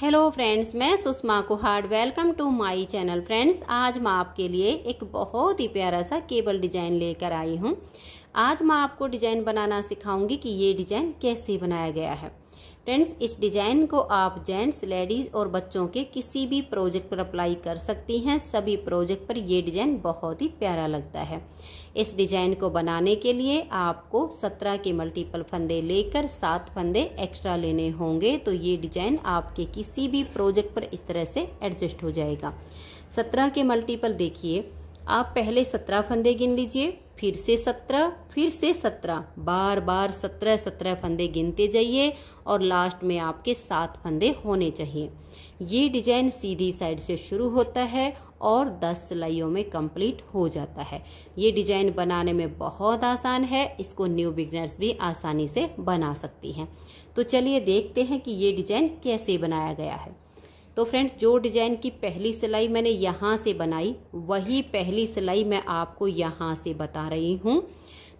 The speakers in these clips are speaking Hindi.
हेलो फ्रेंड्स मैं Sushma Kuhad welcome to my channel friends आज मैं आपके लिए एक बहुत ही प्यारा सा केबल डिजाइन लेकर आई हूँ आज मैं आपको डिजाइन बनाना सिखाऊंगी कि ये डिजाइन कैसे बनाया गया है फ्रेंड्स इस डिजाइन को आप जेंट्स लेडीज और बच्चों के किसी भी प्रोजेक्ट पर अप्लाई कर सकती हैं सभी प्रोजेक्ट पर यह डिजाइन बहुत ही प्यारा लगता है इस डिजाइन को बनाने के लिए आपको सत्रह के मल्टीपल फंदे लेकर सात फंदे एक्स्ट्रा लेने होंगे तो ये डिजाइन आपके किसी भी प्रोजेक्ट पर इस तरह से एडजस्ट हो जाएगा सत्रह के मल्टीपल देखिए आप पहले सत्रह फंदे गिन लीजिए फिर से सत्रह फिर से सत्रह बार बार सत्रह सत्रह फंदे गिनते जाइए और लास्ट में आपके सात फंदे होने चाहिए ये डिजाइन सीधी साइड से शुरू होता है और 10 सिलाइयों में कंप्लीट हो जाता है ये डिजाइन बनाने में बहुत आसान है इसको न्यू बिगनर्स भी आसानी से बना सकती हैं तो चलिए देखते हैं कि ये डिजाइन कैसे बनाया गया है तो फ्रेंड्स जो डिजाइन की पहली सिलाई मैंने यहाँ से बनाई वही पहली सिलाई मैं आपको यहाँ से बता रही हूँ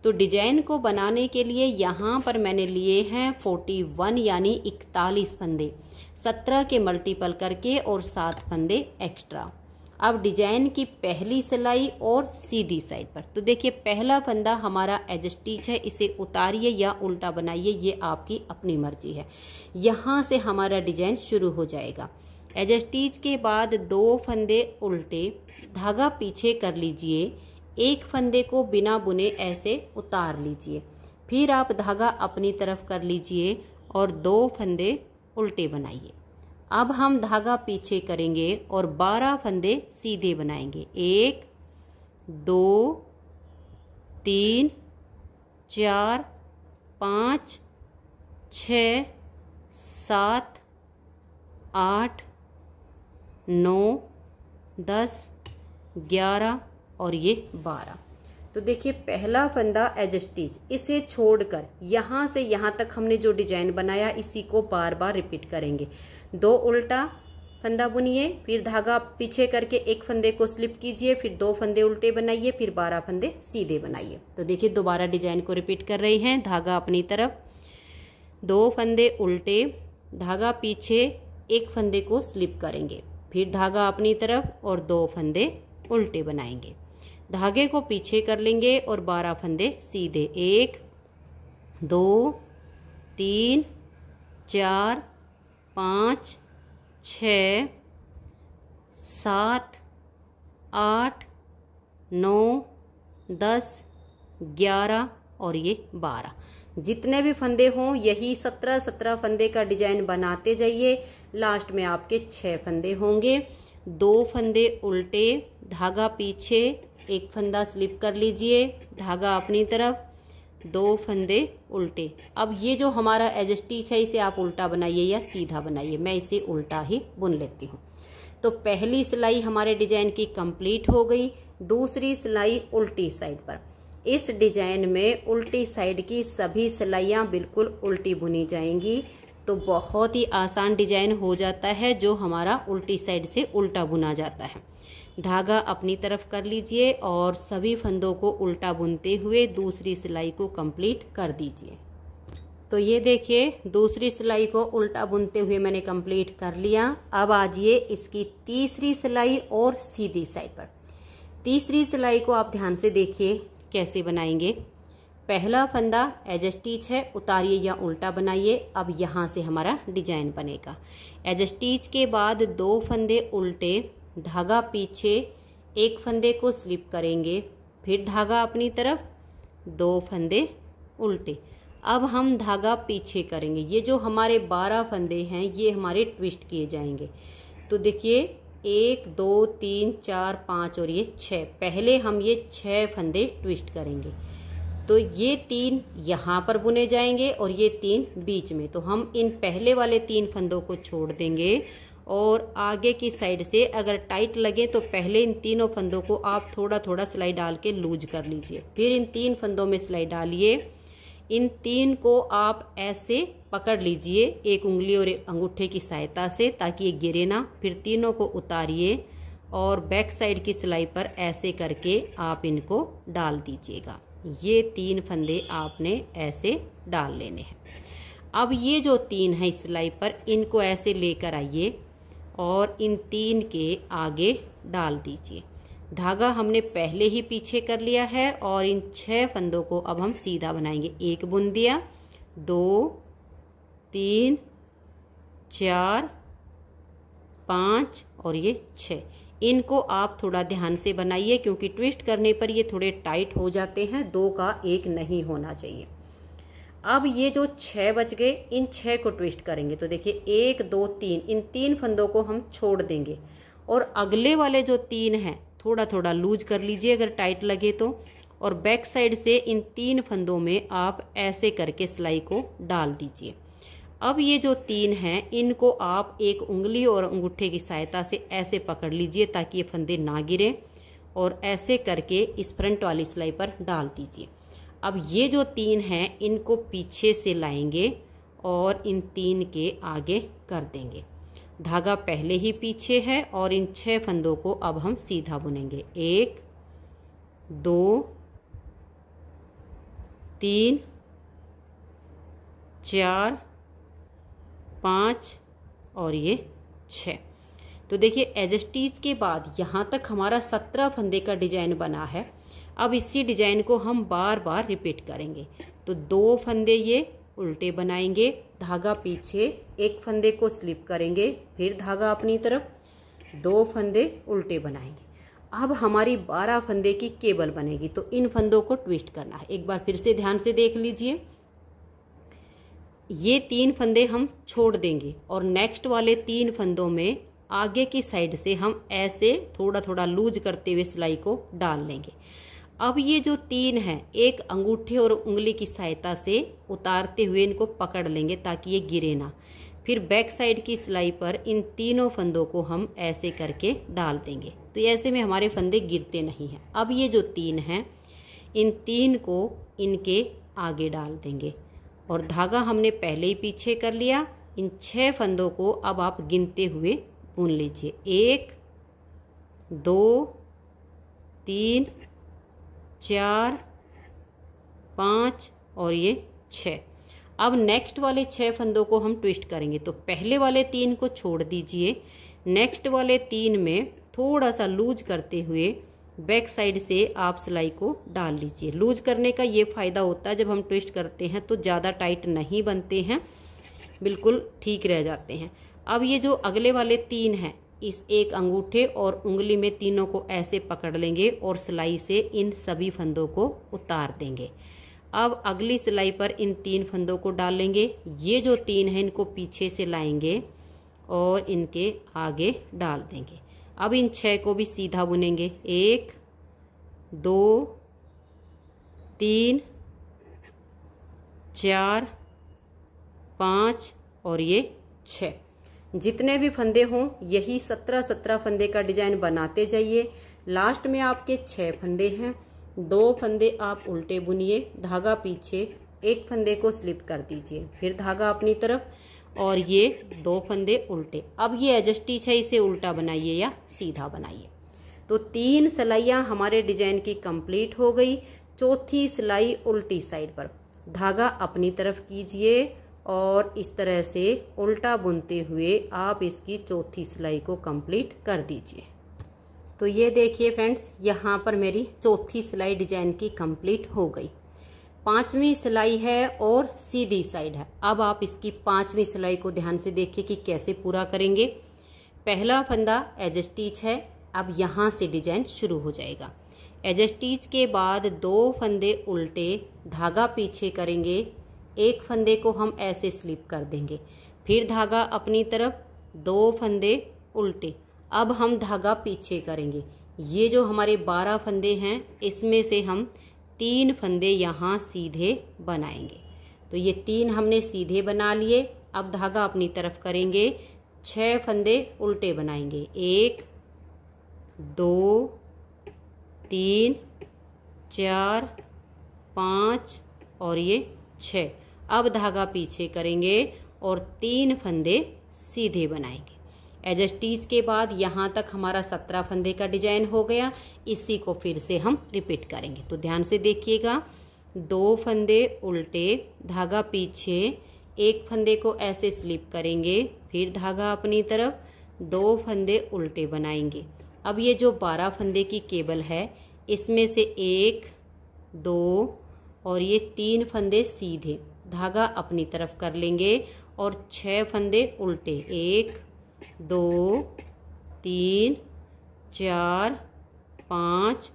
तो डिजाइन को बनाने के लिए यहाँ पर मैंने लिए हैं वन यानी इकतालीस फंदे सत्रह के मल्टीपल करके और सात फंदे एक्स्ट्रा अब डिजाइन की पहली सिलाई और सीधी साइड पर तो देखिए पहला फंदा हमारा एजस्टिच है इसे उतारिए या उल्टा बनाइए ये आपकी अपनी मर्जी है यहाँ से हमारा डिजाइन शुरू हो जाएगा एजस्टिच के बाद दो फंदे उल्टे धागा पीछे कर लीजिए एक फंदे को बिना बुने ऐसे उतार लीजिए फिर आप धागा अपनी तरफ कर लीजिए और दो फंदे उल्टे बनाइए अब हम धागा पीछे करेंगे और बारह फंदे सीधे बनाएंगे एक दो तीन चार पाँच छ सात आठ नौ दस ग्यारह और ये बारह तो देखिए पहला फंदा एज स्टिच इसे छोड़कर यहाँ से यहाँ तक हमने जो डिजाइन बनाया इसी को बार बार रिपीट करेंगे दो उल्टा फंदा बुनिए फिर धागा पीछे करके एक फंदे को स्लिप कीजिए फिर दो फंदे उल्टे बनाइए फिर बारह फंदे सीधे बनाइए तो देखिए दोबारा डिजाइन को रिपीट कर रहे हैं धागा अपनी तरफ दो फंदे उल्टे धागा पीछे एक फंदे को स्लिप करेंगे फिर धागा अपनी तरफ और दो फंदे उल्टे बनाएंगे धागे को पीछे कर लेंगे और बारह फंदे सीधे एक दो तीन चार पाँच छ सात आठ नौ दस ग्यारह और ये बारह जितने भी फंदे हों यही सत्रह सत्रह फंदे का डिजाइन बनाते जाइए लास्ट में आपके छः फंदे होंगे दो फंदे उल्टे धागा पीछे एक फंदा स्लिप कर लीजिए धागा अपनी तरफ दो फंदे उल्टे अब ये जो हमारा एजस्टिच है इसे आप उल्टा बनाइए या सीधा बनाइए मैं इसे उल्टा ही बुन लेती हूँ तो पहली सिलाई हमारे डिजाइन की कंप्लीट हो गई दूसरी सिलाई उल्टी साइड पर इस डिजाइन में उल्टी साइड की सभी सिलाइयाँ बिल्कुल उल्टी बुनी जाएंगी तो बहुत ही आसान डिजाइन हो जाता है जो हमारा उल्टी साइड से उल्टा बुना जाता है धागा अपनी तरफ कर लीजिए और सभी फंदों को उल्टा बुनते हुए दूसरी सिलाई को कंप्लीट कर दीजिए तो ये देखिए दूसरी सिलाई को उल्टा बुनते हुए मैंने कंप्लीट कर लिया अब आज ये इसकी तीसरी सिलाई और सीधी साइड पर तीसरी सिलाई को आप ध्यान से देखिए कैसे बनाएंगे पहला फंदा एज स्टीच है उतारिए या उल्टा बनाइए अब यहाँ से हमारा डिजाइन बनेगा एज स्टीच के बाद दो फंदे उल्टे धागा पीछे एक फंदे को स्लिप करेंगे फिर धागा अपनी तरफ दो फंदे उल्टे अब हम धागा पीछे करेंगे ये जो हमारे बारह फंदे हैं ये हमारे ट्विस्ट किए जाएंगे तो देखिए एक दो तीन चार पाँच और ये छः पहले हम ये छः फंदे ट्विस्ट करेंगे तो ये तीन यहाँ पर बुने जाएंगे और ये तीन बीच में तो हम इन पहले वाले तीन फंदों को छोड़ देंगे और आगे की साइड से अगर टाइट लगे तो पहले इन तीनों फंदों को आप थोड़ा थोड़ा सिलाई डाल के लूज कर लीजिए फिर इन तीन फंदों में सिलाई डालिए इन तीन को आप ऐसे पकड़ लीजिए एक उंगली और एक अंगूठे की सहायता से ताकि ये गिरे ना फिर तीनों को उतारिए और बैक साइड की सिलाई पर ऐसे करके आप इनको डाल दीजिएगा ये तीन फंदे आपने ऐसे डाल लेने हैं अब ये जो तीन हैं सिलाई पर इनको ऐसे लेकर आइए और इन तीन के आगे डाल दीजिए धागा हमने पहले ही पीछे कर लिया है और इन छह फंदों को अब हम सीधा बनाएंगे एक बुंदिया दो तीन चार पाँच और ये छः इनको आप थोड़ा ध्यान से बनाइए क्योंकि ट्विस्ट करने पर ये थोड़े टाइट हो जाते हैं दो का एक नहीं होना चाहिए अब ये जो छः बच गए इन छः को ट्विस्ट करेंगे तो देखिए एक दो तीन इन तीन फंदों को हम छोड़ देंगे और अगले वाले जो तीन हैं थोड़ा थोड़ा लूज कर लीजिए अगर टाइट लगे तो और बैक साइड से इन तीन फंदों में आप ऐसे करके सिलाई को डाल दीजिए अब ये जो तीन हैं इनको आप एक उंगली और अंगूठे की सहायता से ऐसे पकड़ लीजिए ताकि ये फंदे ना गिरें और ऐसे करके इस फ्रंट वाली सिलाई पर डाल दीजिए अब ये जो तीन हैं इनको पीछे से लाएंगे और इन तीन के आगे कर देंगे धागा पहले ही पीछे है और इन छह फंदों को अब हम सीधा बुनेंगे एक दो तीन चार पाँच और ये छः तो देखिए एजस्टीज के बाद यहाँ तक हमारा सत्रह फंदे का डिजाइन बना है अब इसी डिजाइन को हम बार बार रिपीट करेंगे तो दो फंदे ये उल्टे बनाएंगे धागा पीछे एक फंदे को स्लिप करेंगे फिर धागा अपनी तरफ दो फंदे उल्टे बनाएंगे अब हमारी बारह फंदे की केबल बनेगी तो इन फंदों को ट्विस्ट करना है एक बार फिर से ध्यान से देख लीजिए ये तीन फंदे हम छोड़ देंगे और नेक्स्ट वाले तीन फंदों में आगे की साइड से हम ऐसे थोड़ा थोड़ा लूज करते हुए सिलाई को डाल लेंगे अब ये जो तीन हैं एक अंगूठे और उंगली की सहायता से उतारते हुए इनको पकड़ लेंगे ताकि ये गिरे ना फिर बैक साइड की सिलाई पर इन तीनों फंदों को हम ऐसे करके डाल देंगे तो ऐसे में हमारे फंदे गिरते नहीं हैं अब ये जो तीन हैं इन तीन को इनके आगे डाल देंगे और धागा हमने पहले ही पीछे कर लिया इन छः फंदों को अब आप गिनते हुए बुन लीजिए एक दो तीन चार पाँच और ये छ अब नेक्स्ट वाले छः फंदों को हम ट्विस्ट करेंगे तो पहले वाले तीन को छोड़ दीजिए नेक्स्ट वाले तीन में थोड़ा सा लूज करते हुए बैक साइड से आप सिलाई को डाल लीजिए लूज करने का ये फ़ायदा होता है जब हम ट्विस्ट करते हैं तो ज़्यादा टाइट नहीं बनते हैं बिल्कुल ठीक रह जाते हैं अब ये जो अगले वाले तीन हैं इस एक अंगूठे और उंगली में तीनों को ऐसे पकड़ लेंगे और सिलाई से इन सभी फंदों को उतार देंगे अब अगली सिलाई पर इन तीन फंदों को डालेंगे ये जो तीन हैं इनको पीछे से लाएंगे और इनके आगे डाल देंगे अब इन छः को भी सीधा बुनेंगे एक दो तीन चार पाँच और ये छः जितने भी फंदे हों यही सत्रह सत्रह फंदे का डिजाइन बनाते जाइए लास्ट में आपके छः फंदे हैं दो फंदे आप उल्टे बुनिए धागा पीछे एक फंदे को स्लिप कर दीजिए फिर धागा अपनी तरफ और ये दो फंदे उल्टे अब ये एडजस्टिच है इसे उल्टा बनाइए या सीधा बनाइए तो तीन सिलाइयाँ हमारे डिजाइन की कंप्लीट हो गई चौथी सिलाई उल्टी साइड पर धागा अपनी तरफ कीजिए और इस तरह से उल्टा बुनते हुए आप इसकी चौथी सिलाई को कंप्लीट कर दीजिए तो ये देखिए फ्रेंड्स यहाँ पर मेरी चौथी सिलाई डिजाइन की कंप्लीट हो गई पांचवी सिलाई है और सीधी साइड है अब आप इसकी पांचवी सिलाई को ध्यान से देखिए कि कैसे पूरा करेंगे पहला फंदा एजस्टीच है अब यहाँ से डिजाइन शुरू हो जाएगा एजस्टीच के बाद दो फंदे उल्टे धागा पीछे करेंगे एक फंदे को हम ऐसे स्लिप कर देंगे फिर धागा अपनी तरफ दो फंदे उल्टे अब हम धागा पीछे करेंगे ये जो हमारे बारह फंदे हैं इसमें से हम तीन फंदे यहाँ सीधे बनाएंगे तो ये तीन हमने सीधे बना लिए अब धागा अपनी तरफ करेंगे छः फंदे उल्टे बनाएंगे एक दो तीन चार पाँच और ये छः अब धागा पीछे करेंगे और तीन फंदे सीधे बनाएंगे एज स्टीच के बाद यहाँ तक हमारा सत्रह फंदे का डिजाइन हो गया इसी को फिर से हम रिपीट करेंगे तो ध्यान से देखिएगा दो फंदे उल्टे धागा पीछे एक फंदे को ऐसे स्लिप करेंगे फिर धागा अपनी तरफ दो फंदे उल्टे बनाएंगे अब ये जो बारह फंदे की केबल है इसमें से एक दो और ये तीन फंदे सीधे धागा अपनी तरफ कर लेंगे और छह फंदे उल्टे एक दो तीन चार पाँच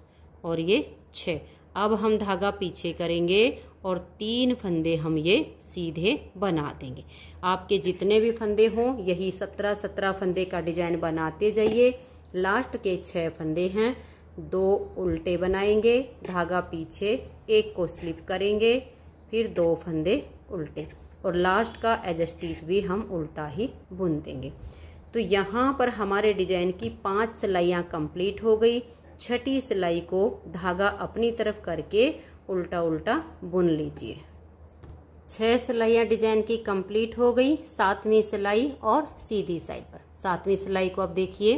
और ये छः अब हम धागा पीछे करेंगे और तीन फंदे हम ये सीधे बना देंगे आपके जितने भी फंदे हों यही सत्रह सत्रह फंदे का डिजाइन बनाते जाइए लास्ट के छः फंदे हैं दो उल्टे बनाएंगे धागा पीछे एक को स्लिप करेंगे फिर दो फंदे उल्टे और लास्ट का एडजस्टीज भी हम उल्टा ही बुन देंगे तो यहाँ पर हमारे डिजाइन की पांच सिलाइयाँ कंप्लीट हो गई छठी सिलाई को धागा अपनी तरफ करके उल्टा उल्टा बुन लीजिए छह सिलाइयाँ डिजाइन की कंप्लीट हो गई सातवीं सिलाई और सीधी साइड पर सातवीं सिलाई को आप देखिए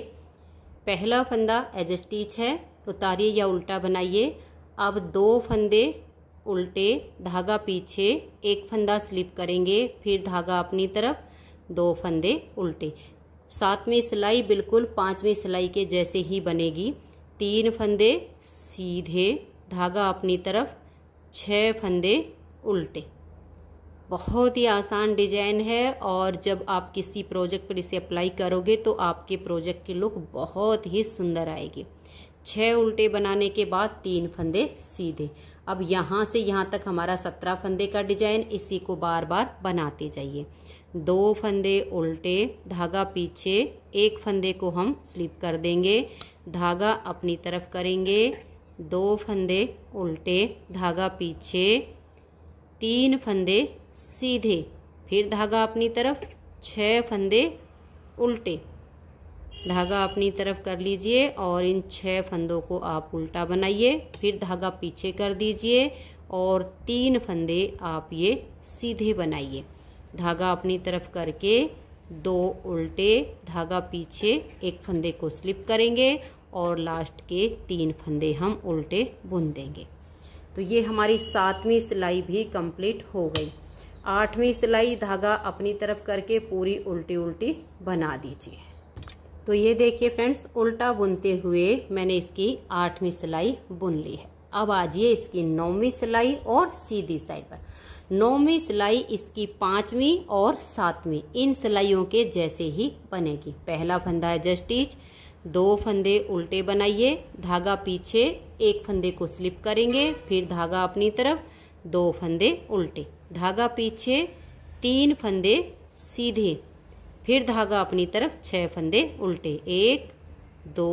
पहला फंदा एज है उतारिए या उल्टा बनाइए अब दो फंदे उल्टे धागा पीछे एक फंदा स्लिप करेंगे फिर धागा अपनी तरफ दो फंदे उल्टे सातवीं सिलाई बिल्कुल पांचवी सिलाई के जैसे ही बनेगी तीन फंदे सीधे धागा अपनी तरफ छः फंदे उल्टे बहुत ही आसान डिजाइन है और जब आप किसी प्रोजेक्ट पर इसे अप्लाई करोगे तो आपके प्रोजेक्ट की लुक बहुत ही सुंदर आएगी छः उल्टे बनाने के बाद तीन फंदे सीधे अब यहाँ से यहाँ तक हमारा सत्रह फंदे का डिजाइन इसी को बार बार बनाते जाइए दो फंदे उल्टे धागा पीछे एक फंदे को हम स्लिप कर देंगे धागा अपनी तरफ करेंगे दो फंदे उल्टे धागा पीछे तीन फंदे सीधे फिर धागा अपनी तरफ छः फंदे उल्टे धागा अपनी तरफ कर लीजिए और इन छः फंदों को आप उल्टा बनाइए फिर धागा पीछे कर दीजिए और तीन फंदे आप ये सीधे बनाइए धागा अपनी तरफ करके दो उल्टे धागा पीछे एक फंदे को स्लिप करेंगे और लास्ट के तीन फंदे हम उल्टे बुन देंगे तो ये हमारी सातवीं सिलाई भी कंप्लीट हो गई आठवीं सिलाई धागा अपनी तरफ करके पूरी उल्टी उल्टी बना दीजिए तो ये देखिए फ्रेंड्स उल्टा बुनते हुए मैंने इसकी आठवीं सिलाई बुन ली है अब आज ये इसकी नौवीं सिलाई और सीधी साइड पर नौवीं सिलाई इसकी पांचवी और सातवीं इन सिलाइयों के जैसे ही बनेगी पहला फंदा है जस्टिच दो फंदे उल्टे बनाइए धागा पीछे एक फंदे को स्लिप करेंगे फिर धागा अपनी तरफ दो फंदे उल्टे धागा पीछे तीन फंदे सीधे फिर धागा अपनी तरफ छः फंदे उल्टे एक दो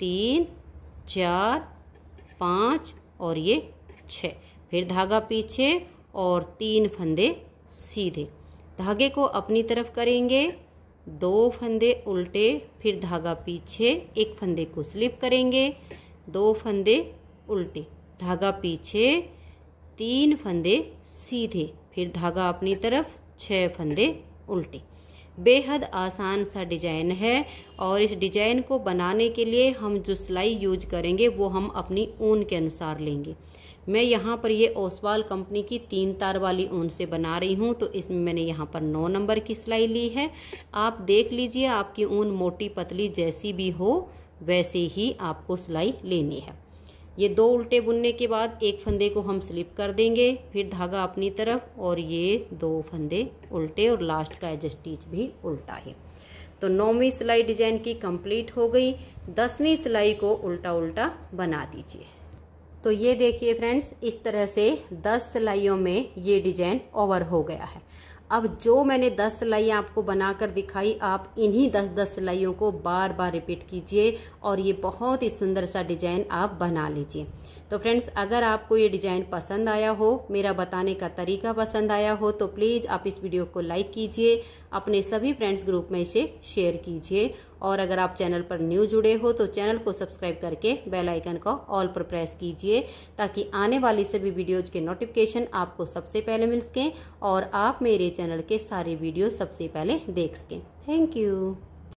तीन चार पाँच और ये छः फिर धागा पीछे और तीन फंदे सीधे धागे को अपनी तरफ करेंगे दो फंदे उल्टे फिर धागा पीछे एक फंदे को स्लिप करेंगे दो फंदे उल्टे धागा पीछे तीन फंदे सीधे फिर धागा अपनी तरफ छः फंदे उल्टे बेहद आसान सा डिजाइन है और इस डिजाइन को बनाने के लिए हम जो सिलाई यूज करेंगे वो हम अपनी ऊन के अनुसार लेंगे मैं यहाँ पर ये ओसवाल कंपनी की तीन तार वाली ऊन से बना रही हूँ तो इसमें मैंने यहाँ पर नौ नंबर की सिलाई ली है आप देख लीजिए आपकी ऊन मोटी पतली जैसी भी हो वैसे ही आपको सिलाई लेनी है ये दो उल्टे बुनने के बाद एक फंदे को हम स्लिप कर देंगे फिर धागा अपनी तरफ और ये दो फंदे उल्टे और लास्ट का एजस्टिच भी उल्टा है तो नौवीं सिलाई डिजाइन की कंप्लीट हो गई दसवीं सिलाई को उल्टा उल्टा बना दीजिए तो ये देखिए फ्रेंड्स इस तरह से दस सिलाइयों में ये डिजाइन ओवर हो गया है अब जो मैंने दस सिलाइयाँ आपको बनाकर दिखाई आप इन्हीं दस दस सिलाइयों को बार बार रिपीट कीजिए और ये बहुत ही सुंदर सा डिजाइन आप बना लीजिए तो फ्रेंड्स अगर आपको ये डिज़ाइन पसंद आया हो मेरा बताने का तरीका पसंद आया हो तो प्लीज़ आप इस वीडियो को लाइक कीजिए अपने सभी फ्रेंड्स ग्रुप में इसे शेयर कीजिए और अगर आप चैनल पर न्यू जुड़े हो तो चैनल को सब्सक्राइब करके बेल आइकन को ऑल पर प्रेस कीजिए ताकि आने वाली सभी वीडियोज के नोटिफिकेशन आपको सबसे पहले मिल सकें और आप मेरे चैनल के सारे वीडियो सबसे पहले देख सकें थैंक यू